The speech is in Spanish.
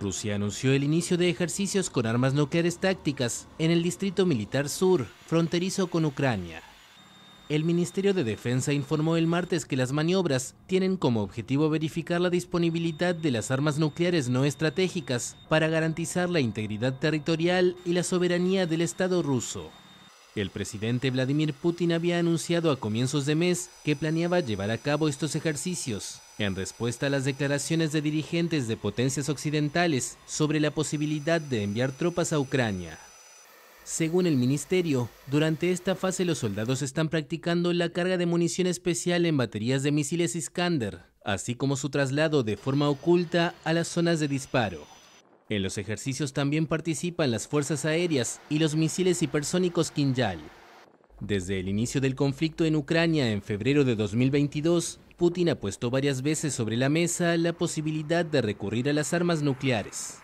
Rusia anunció el inicio de ejercicios con armas nucleares tácticas en el Distrito Militar Sur, fronterizo con Ucrania. El Ministerio de Defensa informó el martes que las maniobras tienen como objetivo verificar la disponibilidad de las armas nucleares no estratégicas para garantizar la integridad territorial y la soberanía del Estado ruso. El presidente Vladimir Putin había anunciado a comienzos de mes que planeaba llevar a cabo estos ejercicios, en respuesta a las declaraciones de dirigentes de potencias occidentales sobre la posibilidad de enviar tropas a Ucrania. Según el ministerio, durante esta fase los soldados están practicando la carga de munición especial en baterías de misiles Iskander, así como su traslado de forma oculta a las zonas de disparo. En los ejercicios también participan las fuerzas aéreas y los misiles hipersónicos Kinjal. Desde el inicio del conflicto en Ucrania en febrero de 2022, Putin ha puesto varias veces sobre la mesa la posibilidad de recurrir a las armas nucleares.